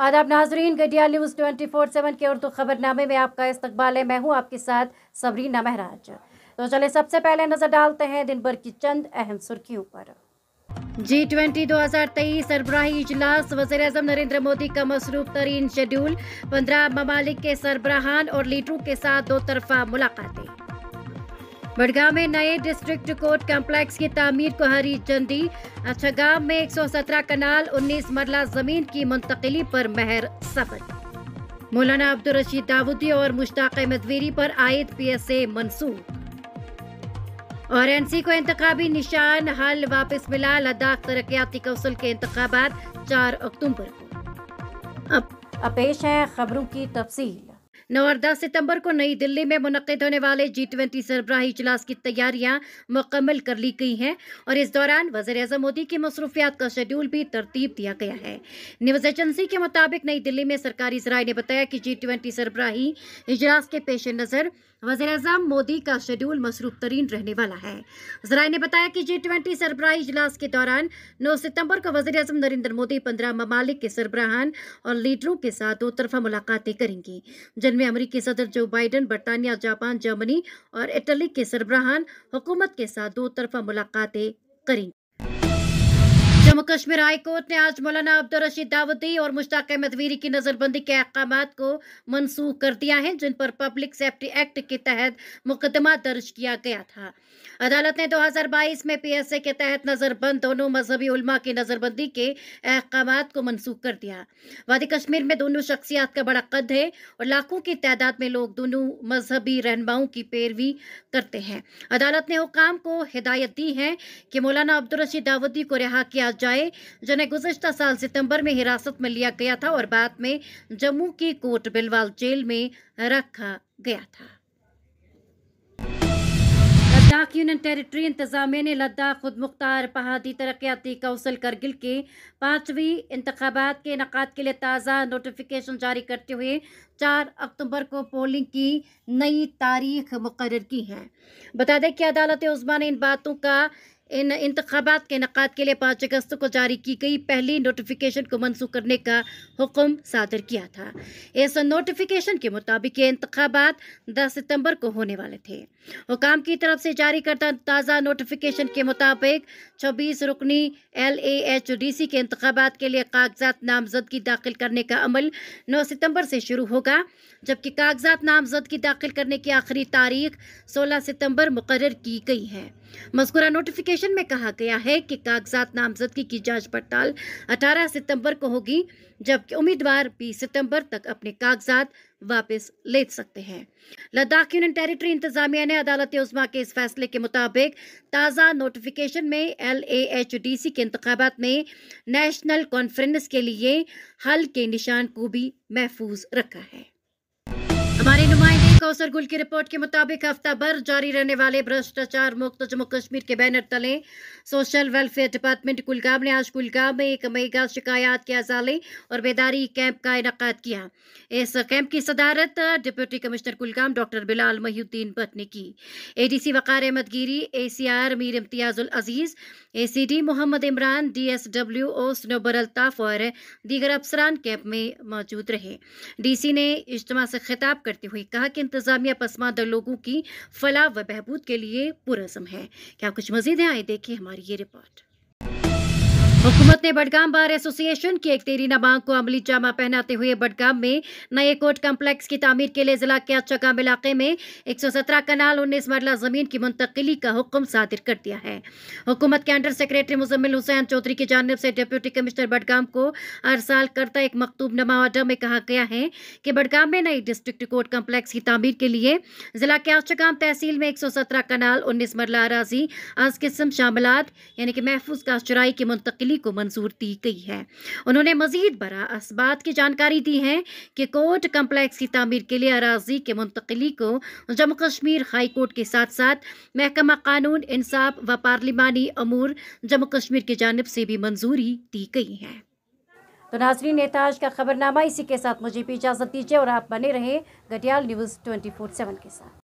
आदाब नाजरीन गडिया न्यूज़ ट्वेंटी फोर सेवन के उर्दू खबरनामे में आपका इस्तकबाल है मैं हूँ आपके साथ सबरीना महराज तो चले सबसे पहले नजर डालते हैं दिन भर की चंद अहम सुर्खियों पर जी ट्वेंटी दो हजार तेईस सरबराही इजलास वजे अजम नरेंद्र मोदी का मसरूफ तरीन शेड्यूल पंद्रह ममालिक के सरबराहान और लीडरों के साथ दो तरफा मुलाकातें बड़गाम में नए डिस्ट्रिक्ट कोर्ट कॉम्प्लेक्स की तामीर को हरी चंदी गांव में 117 कनाल 19 मरला जमीन की मुंतकली पर मेहर सफल मौलाना अब्दुल रशीद दाऊदी और मुश्ताक अहमदवेरी पर आयद पी एस ए मंसूर और एनसी को इंतबी निशान हल वापस मिला लद्दाख तरक्याती कौंसिल के इंतबात चार अक्टूबर को अब पेश है खबरों की तफसील नौ और दस सितम्बर को नई दिल्ली में मुनद होने वाले जी ट्वेंटी सरबराही इजलास की तैयारियाँ मुकम्मल कर ली गई हैं और इस दौरान वजर अजम मोदी की मसरूफियात का शेड्यूल भी तरतीब दिया गया है न्यूज़ एजेंसी के मुताबिक नई दिल्ली में सरकारी जराये ने बताया कि जी ट्वेंटी सरबराही इजलास के पेश नज़र वजर अजम मोदी का शेड्यूल मसरूफ तरीन रहने वाला है जराये ने बताया कि जी ट्वेंटी सरबराही इजलास के दौरान नौ सितम्बर को वजे अजम नरेंद्र मोदी पंद्रह ममालिक के सरबराहान और लीडरों के साथ दो तरफा मुलाकातें करेंगी ब्रिटेन में अमरीकी सदर जो बाइडन बरतानिया जापान जर्मनी और इटली के सरबराहान हुकूमत के साथ दो तरफा मुलाकातें करेंगे जम्मू कश्मीर हाईकोर्ट ने आज मौलाना अब्दुल रशीद दाऊदी और मुश्ताक अहमद वीरी की नजरबंदी के अहकाम को मनसूख कर दिया है जिन पर पब्लिक सेफ्टी एक्ट के तहत मुकदमा दर्ज किया गया था अदालत ने 2022 में पीएसए के तहत नजरबंद दोनों मजहबी उलमा की नजरबंदी के अहकाम को मनसूख कर दिया वादी कश्मीर में दोनों शख्सियात का बड़ा कद है और लाखों की तादाद में लोग दोनों मजहबी रहनुमाओं की पैरवी करते हैं अदालत ने हुकाम को हिदायत दी है कि मौलाना अब्दुल रशीद दाऊदी को रिहा किया जाए जिन्हें गुजशत साल सितंबर में हिरासत में लिया गया था और बाद में जम्मू की कोट बिलवाल जेल में रखा गया था लद्दाख यूनियन टेरिटरी इंतजामिया ने लद्दाख खुद मुख्तार पहाड़ी तरक्याती कौंसिल करगिल के पांचवी इंतबात के इनका के लिए ताज़ा नोटिफिकेशन जारी करते हुए चार अक्टूबर को पोलिंग की नई तारीख मुकर की है बता दें कि अदालत उस्मा ने इन बातों का इन इंतबात के इनका के लिए पाँच अगस्त को जारी की गई पहली नोटिफिकेशन को मनसूख करने का हुक्म सादर किया था इस नोटिफिकेशन के मुताबिक ये इंतबात दस सितम्बर को होने वाले थे हुकाम की तरफ से जारी करता ताज़ा नोटिफिकेशन के मुताबिक छब्बीस रुकनी L A H D C के इंतबात के लिए कागजात नामजदगी दाखिल करने का अमल नौ सितम्बर से शुरू होगा जबकि कागजात नामजदगी दाखिल करने की आखिरी तारीख सोलह सितम्बर मुकर की गई है मस्कुरा नोटिफिकेशन नोटिफिकेशन में कहा गया है कि कागजात नामजदगी की जांच पड़ताल 18 सितंबर को होगी जबकि उम्मीदवार 20 सितंबर तक अपने कागजात वापस ले सकते हैं लद्दाख यूनियन टेरिटरी इंतजामिया ने अदालत उजमा के इस फैसले के मुताबिक ताज़ा नोटिफिकेशन में L A H D C के इंतबात में नेशनल कॉन्फ्रेंस के लिए हल के निशान को भी महफूज रखा है हमारे नुमाइंद कौसर गुल की रिपोर्ट के मुताबिक हफ्ता भर जारी रहने वाले भ्रष्टाचार मुक्त जम्मू कश्मीर के बैनर तले सोशल वेलफेयर डिपार्टमेंट कुलगाम ने आज कुलगाम में एक मेगा शिकायत के अजाले और बेदारी कैंप का इनका किया इस कैंप की सदारत deputy commissioner Kulgam doctor Bilal Mohiuddin Bhat ने की ADC Waqar Ahmad Giri ACR Mir Imtiyazul Aziz ACD Mohammad Imran DSW O Snobar Altaf और दीगर अफसरान कैंप में मौजूद रहे डीसी ने इज्तम से खिताब करते हुए कहा कि इंतजामिया पसमानदा लोगों की फलाह व बहबूद के लिए पुरजम है क्या कुछ मजीद है आए देखिए हमारी ये रिपोर्ट हुकूमत ने बडगाम बार एसोसिएशन की एक तेरीना मांग को अमली जामा पहनाते हुए बडगाम में नए कोर्ट कम्प्लेक्स की तमीर के लिए जिला के अचकाम इलाके में 117 कनाल उन्नीस मरला जमीन की मुंतकली का हुक्म सादिर कर दिया है हुकूमत के अंडर सेक्रेटरी मुजम्मिल हुसैन चौधरी की जानब से डिप्यूटी कमिश्नर बडगाम को हर साल करता एक मकतूब नमा अडा में कहा गया है कि बडगाम में नई डिस्ट्रिक्ट कोर्ट कम्प्लेक्स की तमीर के लिए जिला के अचकाम तहसील में एक सौ सत्रह कनाल उन्नीस मरला अराजी अज किस्म शामिलत यानी कि महफूज का चुराई की मुंतकली बहाली को मंजूर दी गई है उन्होंने मजीद बरा इस बात की जानकारी दी है कि कोर्ट कम्प्लेक्स की तमीर के लिए अराजी के मुंतकली को जम्मू कश्मीर हाई कोर्ट के साथ साथ महकमा कानून इंसाफ व पार्लिमानी अमूर जम्मू कश्मीर की जानब से भी मंजूरी दी गई है तो नाजरीन नेताज का खबरनामा इसी के साथ मुझे भी इजाज़त दीजिए और आप बने रहें गटियाल न्यूज़ ट्वेंटी फोर के साथ